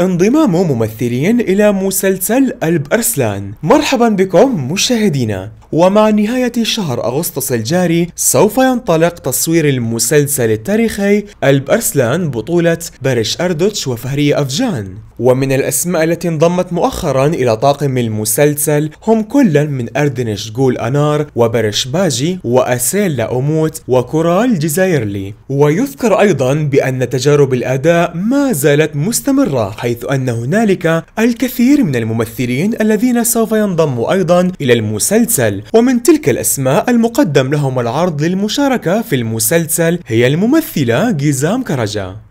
انضمام ممثلين إلى مسلسل قلب أرسلان مرحبا بكم مشاهدينا ومع نهاية شهر أغسطس الجاري سوف ينطلق تصوير المسلسل التاريخي ألب أرسلان بطولة بارش أردوتش وفهرية أفجان ومن الأسماء التي انضمت مؤخرا إلى طاقم المسلسل هم كل من أردنش جول أنار وبرش باجي وأسيلا أموت وكورال جزايرلي ويذكر أيضا بأن تجارب الأداء ما زالت مستمرة حيث أن هنالك الكثير من الممثلين الذين سوف ينضموا أيضا إلى المسلسل ومن تلك الأسماء المقدم لهم العرض للمشاركة في المسلسل هي الممثلة جيزام كرجا